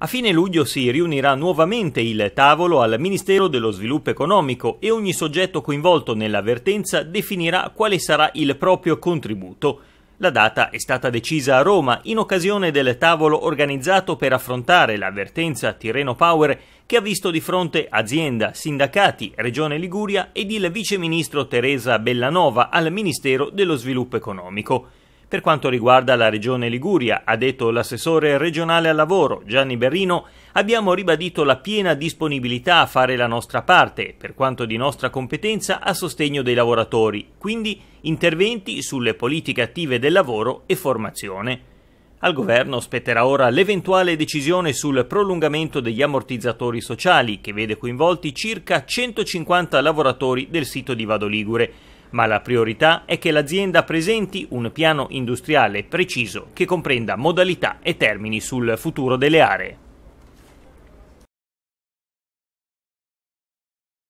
A fine luglio si riunirà nuovamente il tavolo al Ministero dello Sviluppo Economico e ogni soggetto coinvolto nell'avvertenza definirà quale sarà il proprio contributo. La data è stata decisa a Roma in occasione del tavolo organizzato per affrontare l'avvertenza Tirreno Power che ha visto di fronte azienda, sindacati, Regione Liguria ed il viceministro Teresa Bellanova al Ministero dello Sviluppo Economico. Per quanto riguarda la regione Liguria, ha detto l'assessore regionale al lavoro Gianni Berrino, abbiamo ribadito la piena disponibilità a fare la nostra parte, per quanto di nostra competenza, a sostegno dei lavoratori, quindi interventi sulle politiche attive del lavoro e formazione. Al governo spetterà ora l'eventuale decisione sul prolungamento degli ammortizzatori sociali, che vede coinvolti circa 150 lavoratori del sito di Vado Ligure ma la priorità è che l'azienda presenti un piano industriale preciso che comprenda modalità e termini sul futuro delle aree.